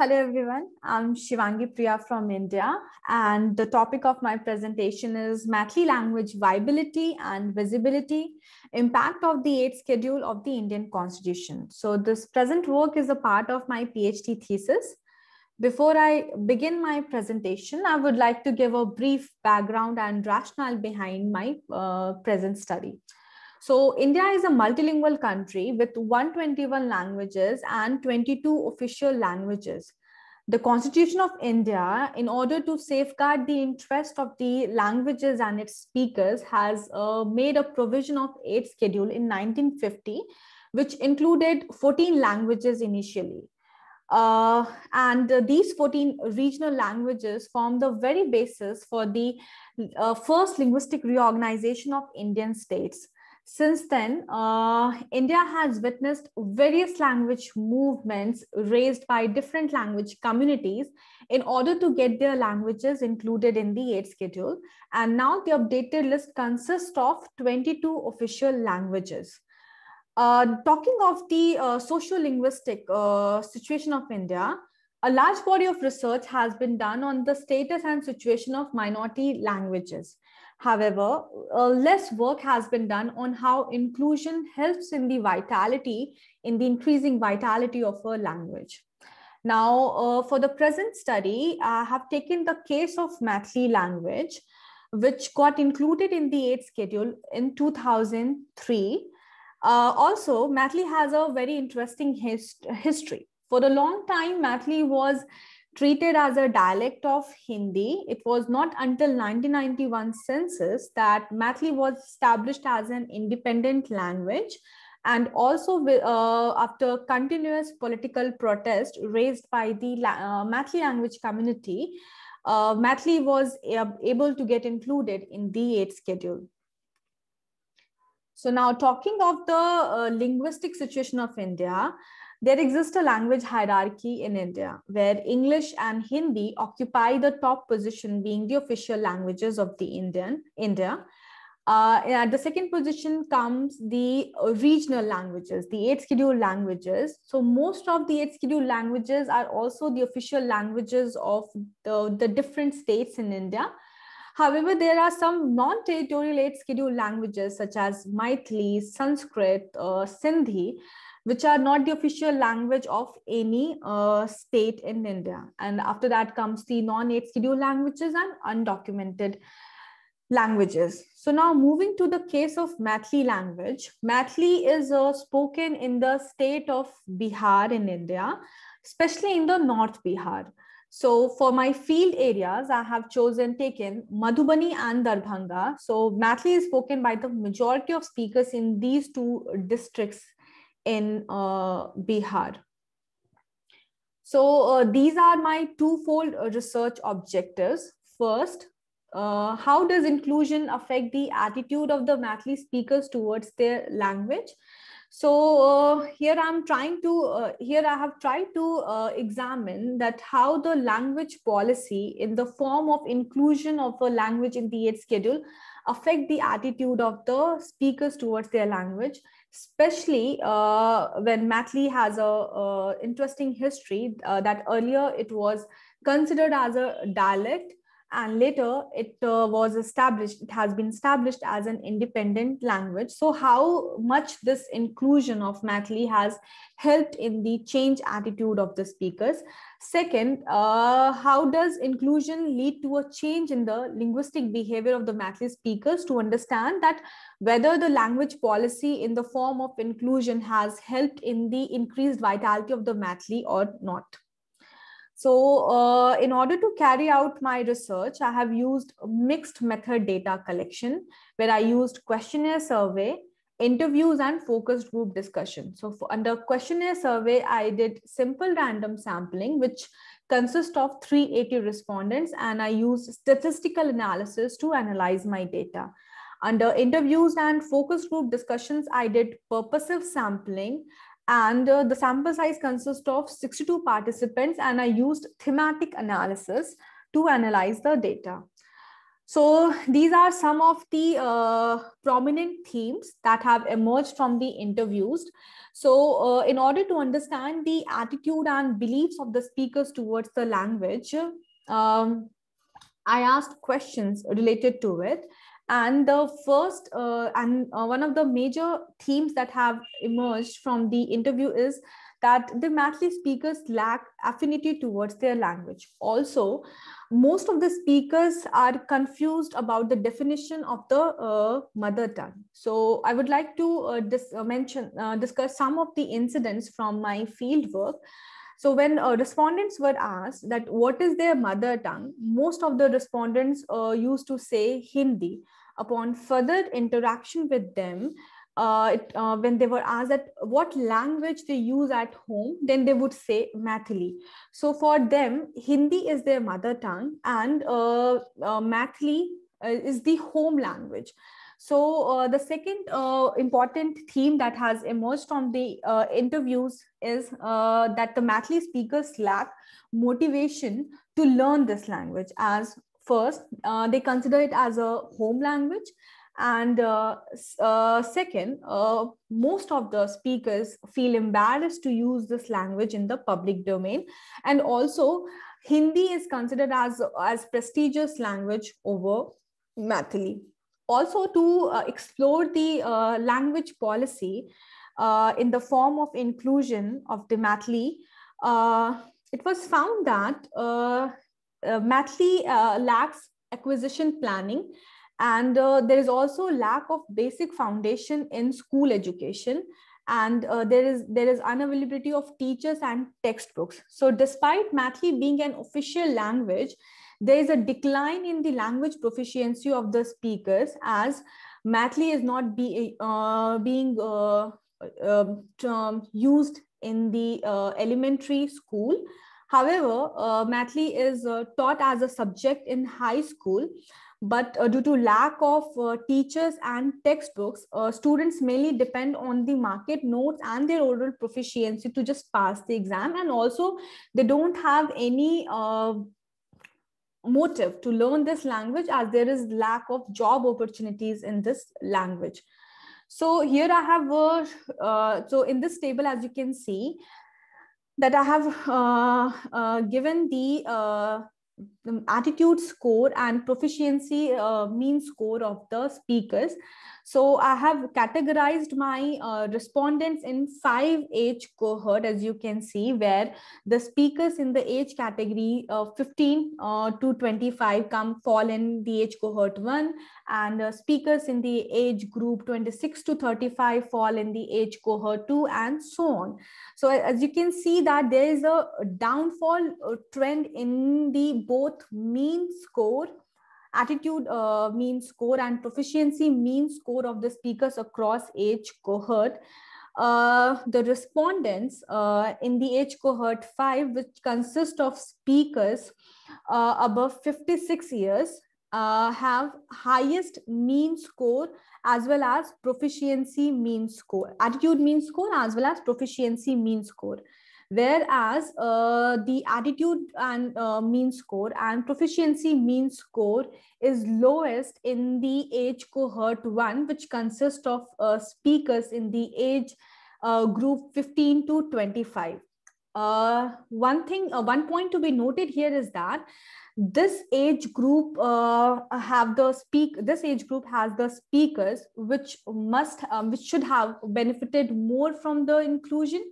Hello, everyone. I'm Shivangi Priya from India, and the topic of my presentation is Matli language viability and visibility, impact of the eighth schedule of the Indian Constitution. So this present work is a part of my PhD thesis. Before I begin my presentation, I would like to give a brief background and rationale behind my uh, present study. So India is a multilingual country with 121 languages and 22 official languages. The Constitution of India, in order to safeguard the interest of the languages and its speakers, has uh, made a provision of aid schedule in 1950, which included 14 languages initially. Uh, and uh, these 14 regional languages form the very basis for the uh, first linguistic reorganization of Indian states. Since then, uh, India has witnessed various language movements raised by different language communities in order to get their languages included in the aid schedule. And now the updated list consists of 22 official languages. Uh, talking of the uh, socio-linguistic uh, situation of India, a large body of research has been done on the status and situation of minority languages. However, uh, less work has been done on how inclusion helps in the vitality, in the increasing vitality of a language. Now, uh, for the present study, I have taken the case of Mathli language, which got included in the aid schedule in 2003. Uh, also, Mathli has a very interesting hist history. For a long time, Mathli was treated as a dialect of Hindi. It was not until 1991 census that Mathli was established as an independent language and also uh, after continuous political protest raised by the uh, Mathli language community, uh, Mathli was able to get included in the aid schedule. So now talking of the uh, linguistic situation of India, there exists a language hierarchy in India where English and Hindi occupy the top position, being the official languages of the Indian India. Uh, at the second position comes the regional languages, the eight scheduled languages. So most of the eight scheduled languages are also the official languages of the, the different states in India. However, there are some non-territorial aid schedule languages such as Maithili, Sanskrit, uh, Sindhi, which are not the official language of any uh, state in India. And after that comes the non-aid schedule languages and undocumented languages. So now moving to the case of Mathli language. Mathli is uh, spoken in the state of Bihar in India, especially in the North Bihar. So for my field areas, I have chosen taken Madhubani and Darbhanga. So Mathli is spoken by the majority of speakers in these two districts in uh, Bihar. So uh, these are my twofold uh, research objectives. First, uh, how does inclusion affect the attitude of the Mathli speakers towards their language? So uh, here I'm trying to, uh, here I have tried to uh, examine that how the language policy in the form of inclusion of a language in the aid schedule affect the attitude of the speakers towards their language especially uh, when Matley has a, a interesting history uh, that earlier it was considered as a dialect and later it uh, was established it has been established as an independent language so how much this inclusion of Mathli has helped in the change attitude of the speakers second uh, how does inclusion lead to a change in the linguistic behavior of the Mathli speakers to understand that whether the language policy in the form of inclusion has helped in the increased vitality of the Mathli or not so uh, in order to carry out my research, I have used mixed method data collection, where I used questionnaire survey, interviews, and focus group discussion. So under questionnaire survey, I did simple random sampling, which consists of 380 respondents, and I used statistical analysis to analyze my data. Under interviews and focus group discussions, I did purposive sampling and uh, the sample size consists of 62 participants and I used thematic analysis to analyze the data. So these are some of the uh, prominent themes that have emerged from the interviews. So uh, in order to understand the attitude and beliefs of the speakers towards the language, um, I asked questions related to it and the first uh, and uh, one of the major themes that have emerged from the interview is that the Matli speakers lack affinity towards their language. Also, most of the speakers are confused about the definition of the uh, mother tongue. So, I would like to uh, dis uh, mention uh, discuss some of the incidents from my field work. So when uh, respondents were asked that what is their mother tongue, most of the respondents uh, used to say Hindi upon further interaction with them, uh, it, uh, when they were asked that what language they use at home, then they would say Mathli. So for them, Hindi is their mother tongue and uh, uh Mathli uh, is the home language. So uh, the second important theme that has emerged from the interviews is that the Mathli speakers lack motivation to learn this language as First, uh, they consider it as a home language. And uh, uh, second, uh, most of the speakers feel embarrassed to use this language in the public domain. And also, Hindi is considered as, as prestigious language over Mathili. Also, to uh, explore the uh, language policy in the form of inclusion of the Mathili, it was found that uh, uh, lacks acquisition planning and uh, there is also lack of basic foundation in school education and uh, there is there is unavailability of teachers and textbooks so despite mathli being an official language there is a decline in the language proficiency of the speakers as mathli is not be, uh, being uh, uh, um, used in the uh, elementary school However, uh, is uh, taught as a subject in high school, but uh, due to lack of uh, teachers and textbooks, uh, students mainly depend on the market notes and their oral proficiency to just pass the exam. And also, they don't have any uh, motive to learn this language as there is lack of job opportunities in this language so here i have uh, uh, so in this table as you can see that I have uh, uh, given uh, the attitude score and proficiency uh, mean score of the speakers so I have categorized my uh, respondents in five age cohort, as you can see, where the speakers in the age category 15 uh, to 25 come fall in the age cohort one, and speakers in the age group 26 to 35 fall in the age cohort two, and so on. So as you can see that there is a downfall trend in the both mean score Attitude uh, score and proficiency mean score of the speakers across age cohort. Uh, the respondents uh, in the age cohort 5, which consist of speakers uh, above 56 years, uh, have highest mean score as well as proficiency mean score, attitude mean score as well as proficiency mean score. Whereas uh, the attitude and uh, mean score and proficiency mean score is lowest in the age cohort one, which consists of uh, speakers in the age uh, group 15 to 25. Uh, one thing, uh, one point to be noted here is that this age group uh, have the speak. This age group has the speakers which must, um, which should have benefited more from the inclusion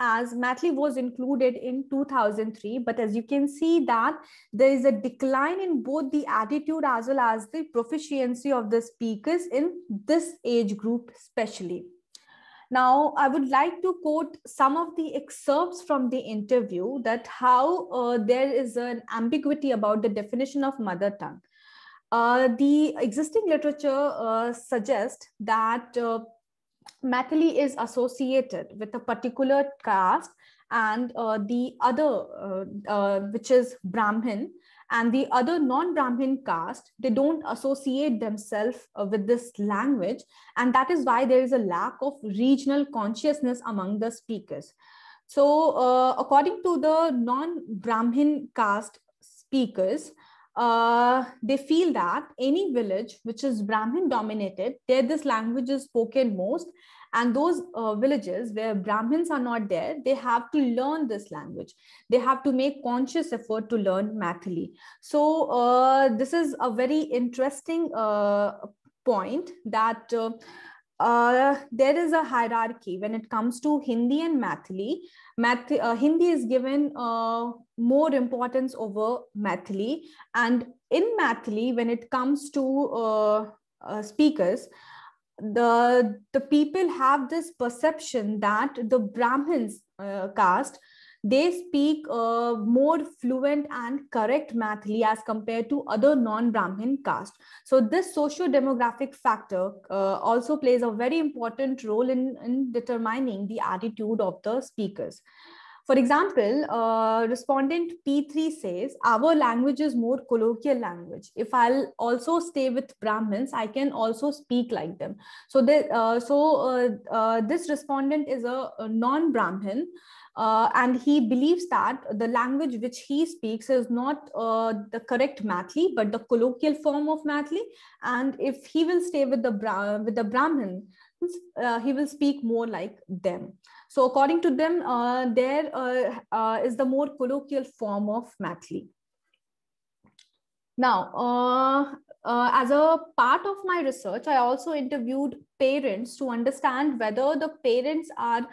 as Matley was included in 2003. But as you can see that there is a decline in both the attitude as well as the proficiency of the speakers in this age group especially. Now, I would like to quote some of the excerpts from the interview that how uh, there is an ambiguity about the definition of mother tongue. Uh, the existing literature uh, suggests that uh, Mathali is associated with a particular caste and uh, the other, uh, uh, which is Brahmin, and the other non-Brahmin caste, they don't associate themselves uh, with this language. And that is why there is a lack of regional consciousness among the speakers. So uh, according to the non-Brahmin caste speakers, uh, they feel that any village which is Brahmin dominated, there this language is spoken most. And those uh, villages where Brahmins are not there, they have to learn this language. They have to make conscious effort to learn Mathili. So uh, this is a very interesting uh, point that uh, there is a hierarchy when it comes to Hindi and Mathili math, uh, Hindi is given uh, more importance over Mathli. And in Mathli, when it comes to uh, uh, speakers, the, the people have this perception that the Brahmins uh, caste they speak uh, more fluent and correct Mathli as compared to other non-Brahmin caste. So this socio-demographic factor uh, also plays a very important role in, in determining the attitude of the speakers. For example, uh, respondent P3 says, our language is more colloquial language. If I'll also stay with Brahmins, I can also speak like them. So, they, uh, so uh, uh, this respondent is a, a non-Brahmin uh, and he believes that the language which he speaks is not uh, the correct Mathli, but the colloquial form of Mathli. And if he will stay with the, Bra with the Brahmin, he will speak more like them. So according to them, uh, there uh, uh is the more colloquial form of mathly. Now, uh, uh, as a part of my research, I also interviewed parents to understand whether the parents are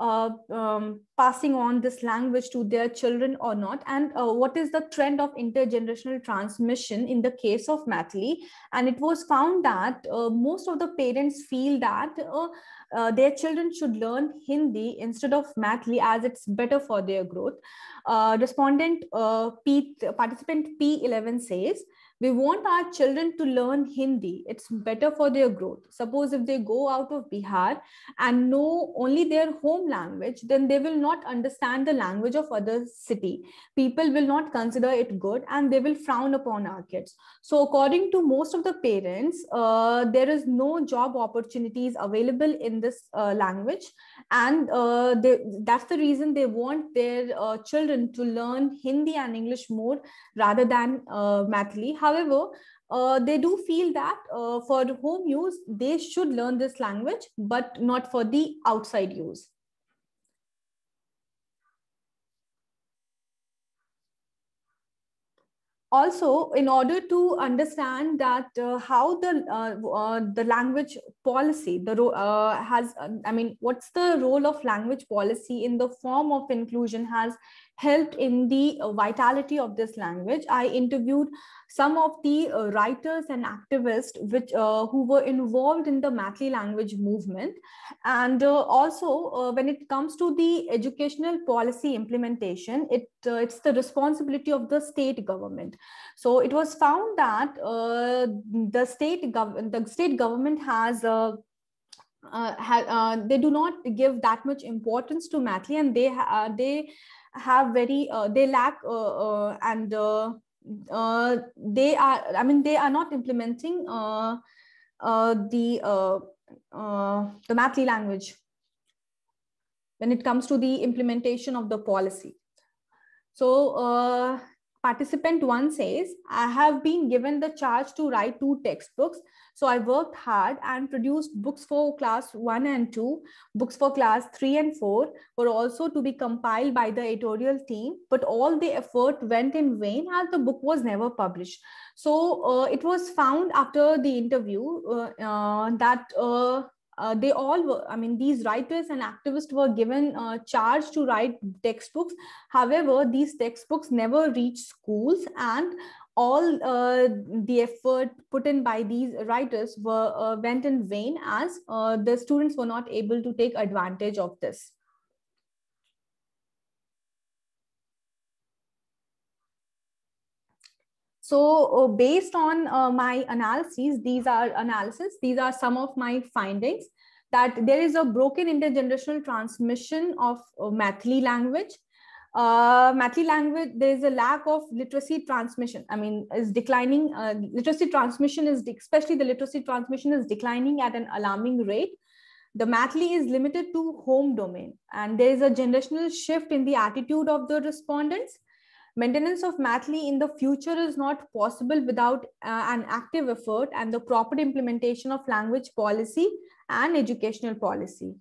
uh, um, passing on this language to their children or not and uh, what is the trend of intergenerational transmission in the case of Matli? and it was found that uh, most of the parents feel that uh, uh, their children should learn hindi instead of Matli, as it's better for their growth respondent p participant p11 says we want our children to learn Hindi. It's better for their growth. Suppose if they go out of Bihar and know only their home language, then they will not understand the language of other city. People will not consider it good and they will frown upon our kids. So according to most of the parents, uh, there is no job opportunities available in this uh, language. And uh, they, that's the reason they want their uh, children to learn Hindi and English more rather than uh, Mathli. How However, uh, they do feel that uh, for home use, they should learn this language, but not for the outside use. Also, in order to understand that uh, how the uh, uh, the language policy the uh, has, um, I mean, what's the role of language policy in the form of inclusion has helped in the vitality of this language. I interviewed some of the uh, writers and activists which uh, who were involved in the Matli language movement. And uh, also, uh, when it comes to the educational policy implementation, it uh, it's the responsibility of the state government. So it was found that uh, the state gov- the state government has. Ha they do not give that much importance to Matli, and they they have very they lack and uh, they are i mean they are not implementing uh, uh, the uh, uh, the mathly language when it comes to the implementation of the policy so participant one says, I have been given the charge to write two textbooks. So I worked hard and produced books for class one and two. Books for class three and four were also to be compiled by the editorial team, but all the effort went in vain as the book was never published. So uh, it was found after the interview uh, uh, that uh, uh, they all were, I mean, these writers and activists were given uh, charge to write textbooks. However, these textbooks never reached schools and all uh, the effort put in by these writers were uh, went in vain as uh, the students were not able to take advantage of this. So uh, based on uh, my analyses, these are analysis, these are some of my findings that there is a broken intergenerational transmission of uh, Mathli language. Uh, Mathli language, there is a lack of literacy transmission. I mean, is declining. Uh, literacy transmission is, especially the literacy transmission is declining at an alarming rate. The Mathli is limited to home domain, and there is a generational shift in the attitude of the respondents. Maintenance of Mathly in the future is not possible without uh, an active effort and the proper implementation of language policy and educational policy.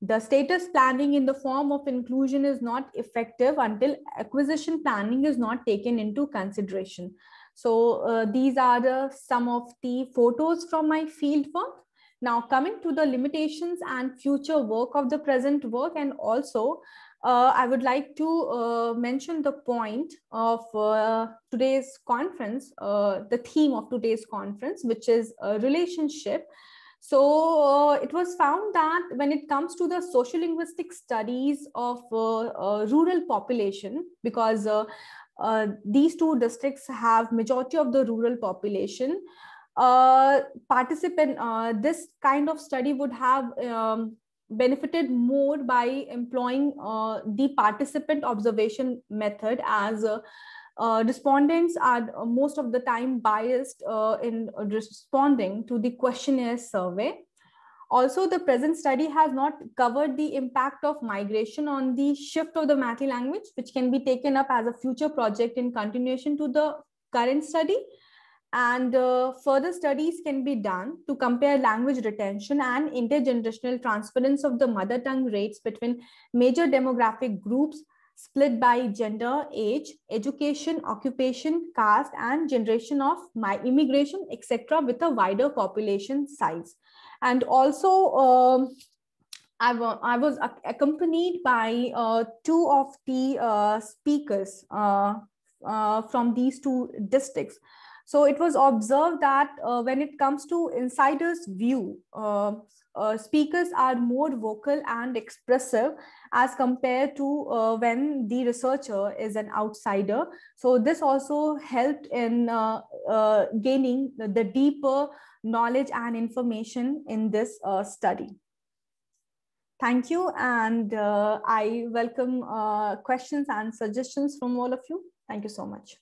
The status planning in the form of inclusion is not effective until acquisition planning is not taken into consideration. So uh, these are some of the photos from my fieldwork. Now coming to the limitations and future work of the present work and also uh, I would like to uh, mention the point of uh, today's conference, uh, the theme of today's conference, which is uh, relationship. So uh, it was found that when it comes to the social linguistic studies of rural population, because these two districts have majority of the rural population, participant, this kind of study would have um, benefited more by employing uh, the participant observation method as uh, uh respondents are uh, most of the time biased uh, in responding to the questionnaire survey. Also, the present study has not covered the impact of migration on the shift of the Marathi language, which can be taken up as a future project in continuation to the current study and uh, further studies can be done to compare language retention and intergenerational transference of the mother tongue rates between major demographic groups split by gender, age, education, occupation, caste, and generation of my immigration, etc., with a wider population size. And also, um, I was accompanied by uh, two of the uh, speakers uh, uh from these two districts. So it was observed that uh, when it comes to insiders' view, uh, uh, speakers are more vocal and expressive as compared to uh, when the researcher is an outsider. So this also helped in uh, uh, gaining the, the deeper knowledge and information in this study. Thank you, and I welcome questions and suggestions from all of you. Thank you so much.